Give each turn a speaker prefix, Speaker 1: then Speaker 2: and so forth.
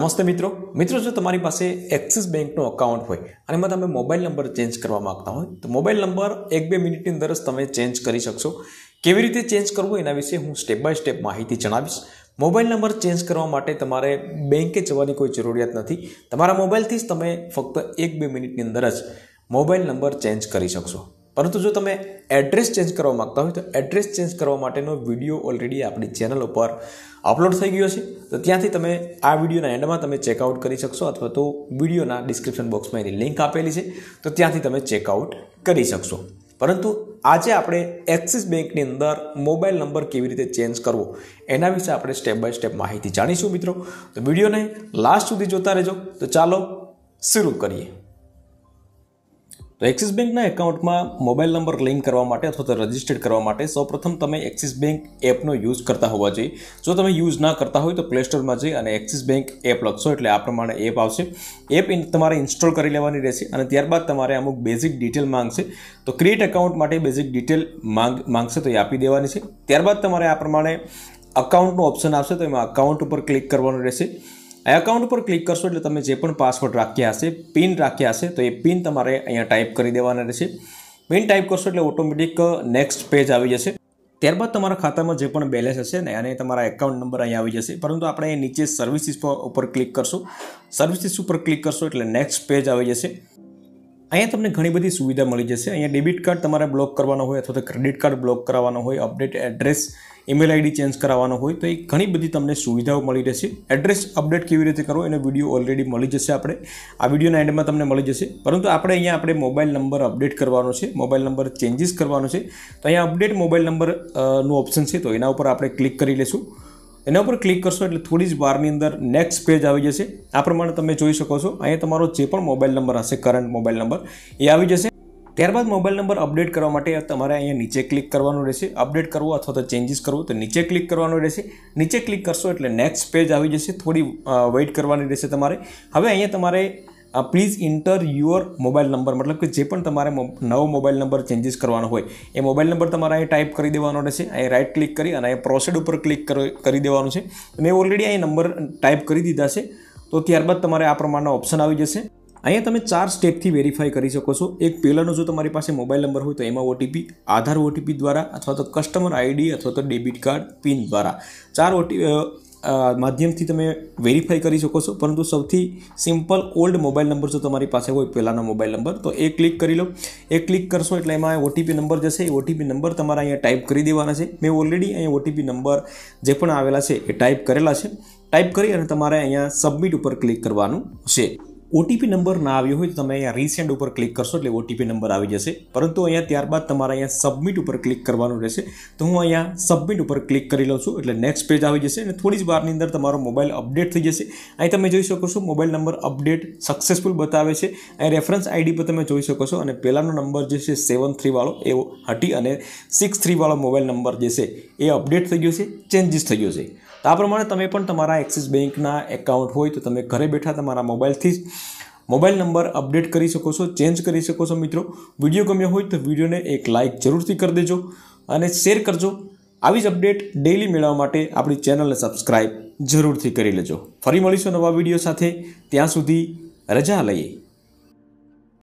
Speaker 1: નમસ્તે મિત્રો મિત્રો જો તમારી પાસે એક્સિસ બેંકનું અકાઉન્ટ હોય અને એમાં તમે મોબાઈલ નંબર ચેન્જ કરવા માગતા હોય તો મોબાઈલ નંબર એક બે મિનિટની અંદર જ તમે ચેન્જ કરી શકશો કેવી રીતે ચેન્જ કરવું એના વિશે હું સ્ટેપ બાય સ્ટેપ માહિતી જણાવીશ મોબાઈલ નંબર ચેન્જ કરવા માટે તમારે બેંકે જવાની કોઈ જરૂરિયાત નથી તમારા મોબાઈલથી જ તમે ફક્ત એક બે મિનિટની અંદર જ મોબાઈલ નંબર ચેન્જ કરી શકશો પરંતુ જો તમે એડ્રેસ ચેન્જ કરવા માગતા હોય તો એડ્રેસ ચેન્જ કરવા માટેનો વિડીયો ઓલરેડી આપણી ચેનલ ઉપર અપલોડ થઈ ગયો છે તો ત્યાંથી તમે આ વિડીયોના એન્ડમાં તમે ચેકઆઉટ કરી શકશો અથવા તો વિડીયોના ડિસ્ક્રિપ્શન બોક્સમાં એની લિંક આપેલી છે તો ત્યાંથી તમે ચેકઆઉટ કરી શકશો પરંતુ આજે આપણે એક્સિસ બેંકની અંદર મોબાઈલ નંબર કેવી રીતે ચેન્જ કરવો એના વિશે આપણે સ્ટેપ બાય સ્ટેપ માહિતી જાણીશું મિત્રો તો વિડીયોને લાસ્ટ સુધી જોતા રહેજો તો ચાલો શરૂ કરીએ તો એક્સિસ બેંકના એકાઉન્ટમાં મોબાઈલ નંબર લિંક કરવા માટે અથવા તો રજિસ્ટર્ડ કરવા માટે સૌપ્રથમ તમે એક્સિસ બેંક એપનો યુઝ કરતા હોવા જોઈએ જો તમે યુઝ ના કરતા હોય તો પ્લે સ્ટોરમાં જઈ અને એક્સિસ બેંક એપ લખશો એટલે આ પ્રમાણે એપ આવશે એપ તમારે ઇન્સ્ટોલ કરી લેવાની રહેશે અને ત્યારબાદ તમારે અમુક બેઝિક ડિટેલ માંગશે તો ક્રિએટ એકાઉન્ટ માટે બેઝિક ડિટેલ માંગ માંગશે તો એ આપી દેવાની છે ત્યારબાદ તમારે આ પ્રમાણે અકાઉન્ટનું ઓપ્શન આવશે તો એમાં અકાઉન્ટ ઉપર ક્લિક કરવાનું રહેશે આ એકાઉન્ટ પર ક્લિક કરશો એટલે તમે જે પણ પાસવર્ડ રાખ્યા હશે પિન રાખ્યા હશે તો એ પિન તમારે અહીંયા ટાઈપ કરી દેવાના રહેશે પિન ટાઈપ કરશો એટલે ઓટોમેટિક નેક્સ્ટ પેજ આવી જશે ત્યારબાદ તમારા ખાતામાં જે પણ બેલેન્સ હશે ને અને તમારા એકાઉન્ટ નંબર અહીંયા આવી જશે પરંતુ આપણે નીચે સર્વિસીસ ઉપર ક્લિક કરશું સર્વિસીસ ઉપર ક્લિક કરશો એટલે નેક્સ્ટ પેજ આવી જશે અહીંયા તમને ઘણી બધી સુવિધા મળી જશે અહીંયા ડેબિટ કાર્ડ તમારે બ્લોક કરવાનો હોય અથવા તો ક્રેડિટ કાર્ડ બ્લોક કરાવવાનો હોય update address email ID change કરાવવાનો હોય તો એ ઘણી બધી તમને સુવિધાઓ મળી રહેશે એડ્રેસ અપડેટ કેવી રીતે કરો એનો વિડીયો ઓલરેડી મળી જશે આપણે આ વિડીયોના એન્ડમાં તમને મળી જશે પરંતુ આપણે અહીંયા આપણે મોબાઈલ નંબર અપડેટ કરવાનો છે મોબાઈલ નંબર ચેન્જીસ કરવાનો છે તો અહીંયા અપડેટ મોબાઈલ નંબરનું ઓપ્શન છે તો એના ઉપર આપણે ક્લિક કરી લઈશું એના પર ક્લિક કરશો એટલે થોડી જ વારની અંદર નેક્સ્ટ પેજ આવી જશે આ પ્રમાણે તમે જોઈ શકો છો અહીંયા તમારો જે પણ મોબાઈલ નંબર હશે કરંટ મોબાઈલ નંબર એ આવી જશે ત્યારબાદ મોબાઈલ નંબર અપડેટ કરવા માટે તમારે અહીંયા નીચે ક્લિક કરવાનું રહેશે અપડેટ કરવું અથવા તો ચેન્જીસ કરવું તો નીચે ક્લિક કરવાનું રહેશે નીચે ક્લિક કરશો એટલે નેક્સ્ટ પેજ આવી જશે થોડી વેઇટ કરવાની રહેશે તમારે હવે અહીંયા તમારે please enter your mobile number મતલબ કે જે પણ તમારે નવો મોબાઈલ નંબર ચેન્જીસ કરવાનો હોય એ મોબાઈલ નંબર તમારે અહીં ટાઈપ કરી દેવાનો રહેશે અહીં રાઇટ ક્લિક કરી અને અહીં પ્રોસેડ ઉપર ક્લિક કરી દેવાનું છે મેં ઓલરેડી અહીં નંબર ટાઈપ કરી દીધા છે તો ત્યારબાદ તમારે આ પ્રમાણના ઓપ્શન આવી જશે અહીંયા તમે ચાર સ્ટેપથી વેરીફાઈ કરી શકો છો એક પહેલાંનો જો તમારી પાસે મોબાઈલ નંબર હોય તો એમાં ઓટીપી આધાર ઓટીપી દ્વારા અથવા તો કસ્ટમર આઈડી અથવા તો ડેબિટ કાર્ડ પિન દ્વારા ચાર ઓટી માધ્યમથી તમે વેરીફાઈ કરી શકો છો પરંતુ સૌથી સિમ્પલ ઓલ્ડ મોબાઈલ નંબર જો તમારી પાસે હોય પહેલાંના મોબાઈલ નંબર તો એ ક્લિક કરી લો એ ક્લિક કરશો એટલે એમાં ઓટીપી નંબર જશે એ ઓટીપી નંબર તમારે અહીંયા ટાઈપ કરી દેવાના છે મેં ઓલરેડી અહીંયા ઓટીપી નંબર જે પણ આવેલા છે એ ટાઈપ કરેલા છે ટાઈપ કરી અને તમારે અહીંયા સબમિટ ઉપર ક્લિક કરવાનું છે ઓટીપી નંબર ના આવ્યો હોય તો તમે અહીંયા રીસેન્ડ ઉપર ક્લિક કરશો એટલે ઓટીપી નંબર આવી જશે પરંતુ અહીંયા ત્યારબાદ તમારે અહીંયા સબમિટ ઉપર ક્લિક કરવાનું રહેશે તો હું અહીંયા સબમિટ ઉપર ક્લિક કરી લઉં છું એટલે નેક્સ્ટ પેજ આવી જશે અને થોડી જ વારની અંદર તમારો મોબાઈલ અપડેટ થઈ જશે અહીં તમે જોઈ શકો છો મોબાઈલ નંબર અપડેટ સક્સેસફુલ બતાવે છે અહીં રેફરન્સ આઈડી પર તમે જોઈ શકો છો અને પહેલાંનો નંબર જે છે સેવન વાળો એ હટી અને સિક્સ થ્રીવાળો મોબાઈલ નંબર જે છે એ અપડેટ થઈ ગયો છે ચેન્જીસ થઈ ગયો છે તો આ પ્રમાણે તમે પણ તમારા એક્સિસ બેંકના એકાઉન્ટ હોય તો તમે ઘરે બેઠા તમારા મોબાઈલથી જ મોબાઈલ નંબર અપડેટ કરી શકો છો ચેન્જ કરી શકો છો મિત્રો વિડીયો ગમ્યો હોય તો વિડીયોને એક લાઇક જરૂરથી કરી દેજો અને શેર કરજો આવી જ અપડેટ ડેઈલી મેળવવા માટે આપણી ચેનલને સબસ્ક્રાઈબ જરૂરથી કરી લેજો ફરી મળીશું નવા વિડીયો સાથે ત્યાં સુધી રજા લઈએ